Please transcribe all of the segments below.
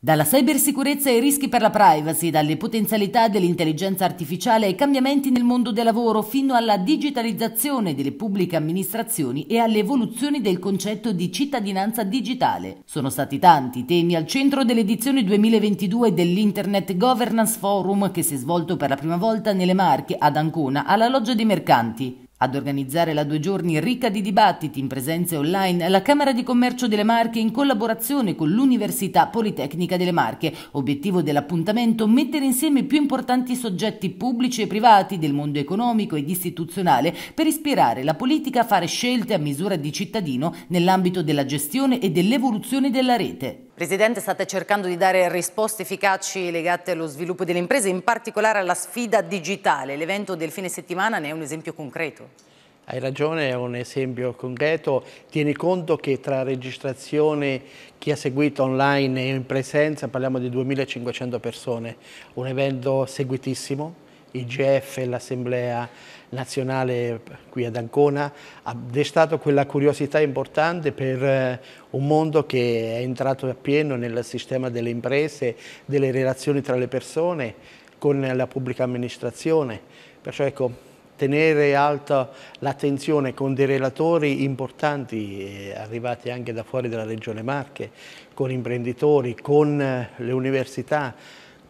Dalla cybersicurezza ai rischi per la privacy, dalle potenzialità dell'intelligenza artificiale ai cambiamenti nel mondo del lavoro, fino alla digitalizzazione delle pubbliche amministrazioni e alle evoluzioni del concetto di cittadinanza digitale. Sono stati tanti i temi al centro dell'edizione 2022 dell'Internet Governance Forum che si è svolto per la prima volta nelle Marche ad Ancona alla Loggia dei Mercanti. Ad organizzare la due giorni ricca di dibattiti in presenze online, la Camera di Commercio delle Marche in collaborazione con l'Università Politecnica delle Marche, obiettivo dell'appuntamento mettere insieme i più importanti soggetti pubblici e privati del mondo economico ed istituzionale per ispirare la politica a fare scelte a misura di cittadino nell'ambito della gestione e dell'evoluzione della rete. Presidente, state cercando di dare risposte efficaci legate allo sviluppo delle imprese, in particolare alla sfida digitale. L'evento del fine settimana ne è un esempio concreto. Hai ragione, è un esempio concreto. Tieni conto che tra registrazione, chi ha seguito online e in presenza parliamo di 2.500 persone, un evento seguitissimo IGF, l'Assemblea nazionale qui ad Ancona, ha destato quella curiosità importante per eh, un mondo che è entrato appieno nel sistema delle imprese, delle relazioni tra le persone, con la pubblica amministrazione. Perciò ecco, tenere alta l'attenzione con dei relatori importanti eh, arrivati anche da fuori della Regione Marche, con imprenditori, con eh, le università,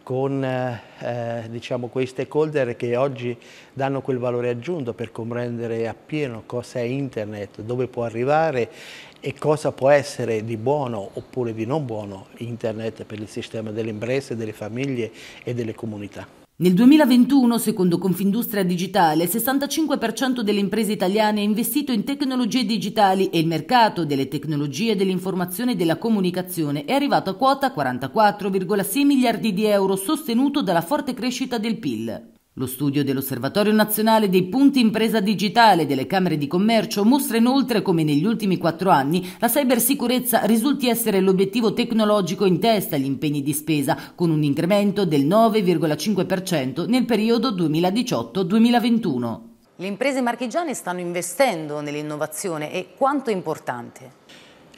con eh, eh diciamo, quei stakeholder che oggi danno quel valore aggiunto per comprendere appieno cosa è internet, dove può arrivare e cosa può essere di buono oppure di non buono internet per il sistema delle imprese, delle famiglie e delle comunità. Nel 2021, secondo Confindustria Digitale, il 65% delle imprese italiane ha investito in tecnologie digitali e il mercato delle tecnologie dell'informazione e della comunicazione è arrivato a quota 44,6 miliardi di euro, sostenuto dalla forte crescita del PIL. Lo studio dell'Osservatorio nazionale dei punti impresa digitale delle Camere di Commercio mostra inoltre come negli ultimi quattro anni la cybersicurezza risulti essere l'obiettivo tecnologico in testa agli impegni di spesa, con un incremento del 9,5% nel periodo 2018-2021. Le imprese marchigiane stanno investendo nell'innovazione e quanto è importante?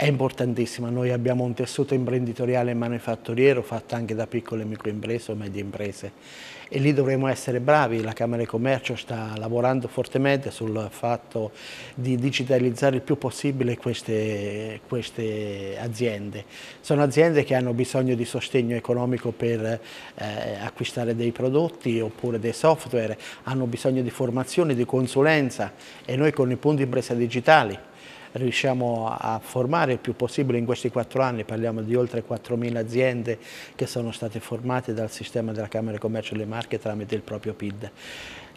è importantissima. Noi abbiamo un tessuto imprenditoriale e manifatturiero fatto anche da piccole microimprese o medie imprese e lì dovremo essere bravi. La Camera di Commercio sta lavorando fortemente sul fatto di digitalizzare il più possibile queste, queste aziende. Sono aziende che hanno bisogno di sostegno economico per eh, acquistare dei prodotti oppure dei software, hanno bisogno di formazione, di consulenza e noi con i punti impresa digitali riusciamo a formare il più possibile in questi quattro anni, parliamo di oltre 4.000 aziende che sono state formate dal sistema della Camera di Commercio delle Marche tramite il proprio PID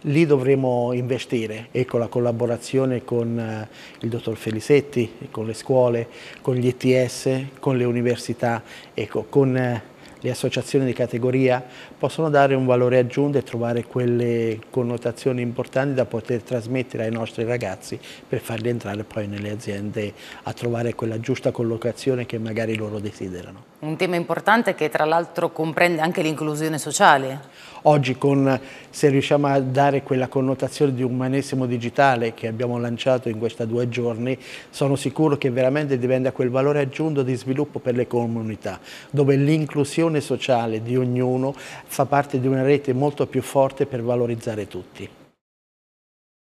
lì dovremo investire e con la collaborazione con eh, il dottor Felisetti, con le scuole, con gli ETS, con le università, ecco, con eh, le associazioni di categoria possono dare un valore aggiunto e trovare quelle connotazioni importanti da poter trasmettere ai nostri ragazzi per farli entrare poi nelle aziende a trovare quella giusta collocazione che magari loro desiderano un tema importante che tra l'altro comprende anche l'inclusione sociale. Oggi con, se riusciamo a dare quella connotazione di umanesimo digitale che abbiamo lanciato in questi due giorni, sono sicuro che veramente diventa quel valore aggiunto di sviluppo per le comunità, dove l'inclusione sociale di ognuno fa parte di una rete molto più forte per valorizzare tutti.